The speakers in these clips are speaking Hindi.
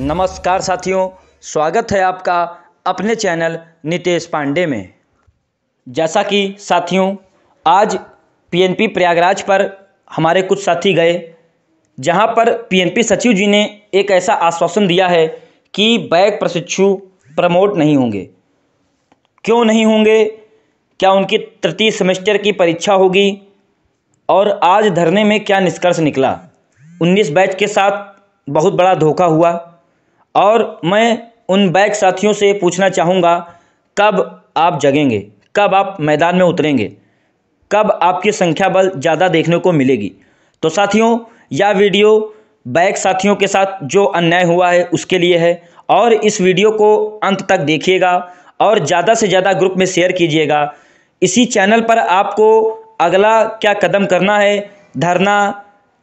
नमस्कार साथियों स्वागत है आपका अपने चैनल नितेश पांडे में जैसा कि साथियों आज पीएनपी प्रयागराज पर हमारे कुछ साथी गए जहां पर पीएनपी सचिव जी ने एक ऐसा आश्वासन दिया है कि बैग प्रशिक्षु प्रमोट नहीं होंगे क्यों नहीं होंगे क्या उनकी तृतीय सेमेस्टर की परीक्षा होगी और आज धरने में क्या निष्कर्ष निकला 19 बैच के साथ बहुत बड़ा धोखा हुआ और मैं उन बाइक साथियों से पूछना चाहूँगा कब आप जगेंगे कब आप मैदान में उतरेंगे कब आपकी संख्या बल ज़्यादा देखने को मिलेगी तो साथियों यह वीडियो बाइक साथियों के साथ जो अन्याय हुआ है उसके लिए है और इस वीडियो को अंत तक देखिएगा और ज़्यादा से ज़्यादा ग्रुप में शेयर कीजिएगा इसी चैनल पर आपको अगला क्या कदम करना है धरना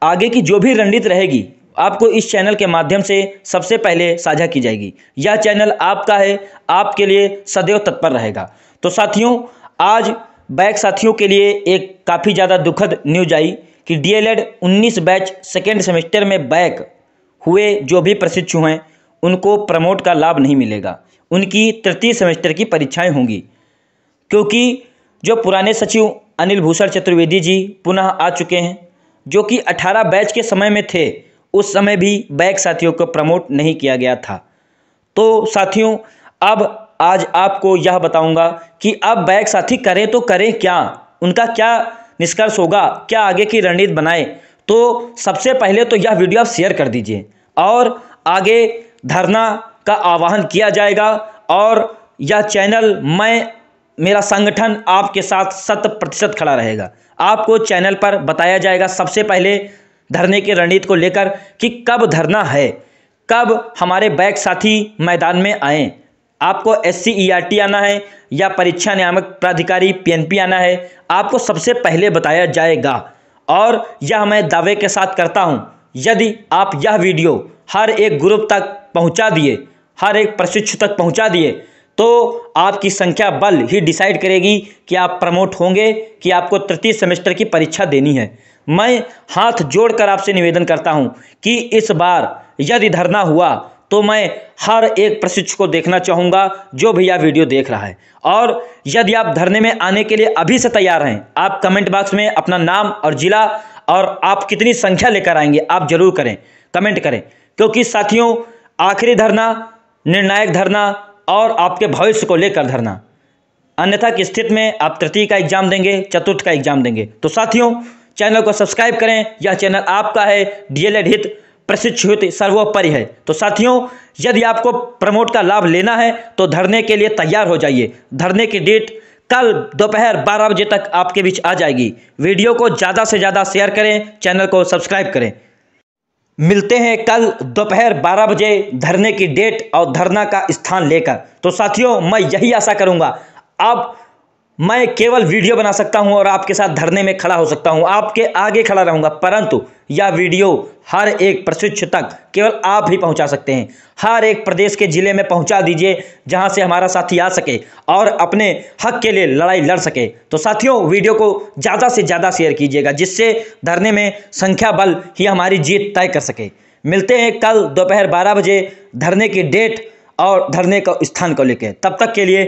आगे की जो भी रणनीति रहेगी आपको इस चैनल के माध्यम से सबसे पहले साझा की जाएगी यह चैनल आपका है आपके लिए सदैव तत्पर रहेगा तो साथियों आज बैक साथियों के लिए एक काफ़ी ज़्यादा दुखद न्यूज आई कि डीएलएड 19 बैच सेकेंड सेमेस्टर में बैक हुए जो भी प्रशिक्षु हैं उनको प्रमोट का लाभ नहीं मिलेगा उनकी तृतीय सेमेस्टर की परीक्षाएं होंगी क्योंकि जो पुराने सचिव अनिल भूषण चतुर्वेदी जी पुनः आ चुके हैं जो कि 18 बैच के समय में थे उस समय भी बैक साथियों को प्रमोट नहीं किया गया था तो साथियों अब आज आपको यह बताऊंगा कि अब बैक साथी करें तो करें क्या उनका क्या निष्कर्ष होगा क्या आगे की रणनीति बनाए तो सबसे पहले तो यह वीडियो आप शेयर कर दीजिए और आगे धरना का आह्वान किया जाएगा और यह चैनल मैं मेरा संगठन आपके साथ शत प्रतिशत खड़ा रहेगा आपको चैनल पर बताया जाएगा सबसे पहले धरने की रणनीति को लेकर कि कब धरना है कब हमारे बैक साथी मैदान में आए आपको एस सी e आना है या परीक्षा नियामक प्राधिकारी पीएनपी आना है आपको सबसे पहले बताया जाएगा और यह मैं दावे के साथ करता हूं यदि आप यह वीडियो हर एक ग्रुप तक पहुंचा दिए हर एक प्रशिक्षु तक पहुंचा दिए तो आपकी संख्या बल ही डिसाइड करेगी कि आप प्रमोट होंगे कि आपको तृतीय सेमेस्टर की परीक्षा देनी है मैं हाथ जोड़कर आपसे निवेदन करता हूं कि इस बार यदि धरना हुआ तो मैं हर एक प्रशिक्षक को देखना चाहूँगा जो भी यह वीडियो देख रहा है और यदि आप धरने में आने के लिए अभी से तैयार हैं आप कमेंट बॉक्स में अपना नाम और जिला और आप कितनी संख्या लेकर आएंगे आप जरूर करें कमेंट करें क्योंकि साथियों आखिरी धरना निर्णायक धरना और आपके भविष्य को लेकर धरना अन्यथा की स्थिति में आप तृतीय का एग्जाम देंगे चतुर्थ का एग्जाम देंगे तो साथियों चैनल को सब्सक्राइब करें यह चैनल आपका है डीएलएड हित प्रशिक्षित सर्वोपरि है तो साथियों यदि आपको प्रमोट का लाभ लेना है तो धरने के लिए तैयार हो जाइए धरने की डेट कल दोपहर 12 बजे तक आपके बीच आ जाएगी वीडियो को ज़्यादा से ज़्यादा शेयर करें चैनल को सब्सक्राइब करें मिलते हैं कल दोपहर 12 बजे धरने की डेट और धरना का स्थान लेकर तो साथियों मैं यही आशा करूंगा अब मैं केवल वीडियो बना सकता हूं और आपके साथ धरने में खड़ा हो सकता हूं आपके आगे खड़ा रहूंगा परंतु यह वीडियो हर एक प्रशिक्षक तक केवल आप ही पहुंचा सकते हैं हर एक प्रदेश के ज़िले में पहुंचा दीजिए जहां से हमारा साथी आ सके और अपने हक के लिए लड़ाई लड़ सके तो साथियों वीडियो को ज़्यादा से ज़्यादा शेयर कीजिएगा जिससे धरने में संख्या बल ही हमारी जीत तय कर सके मिलते हैं कल दोपहर बारह बजे धरने की डेट और धरने का स्थान को लेकर तब तक के लिए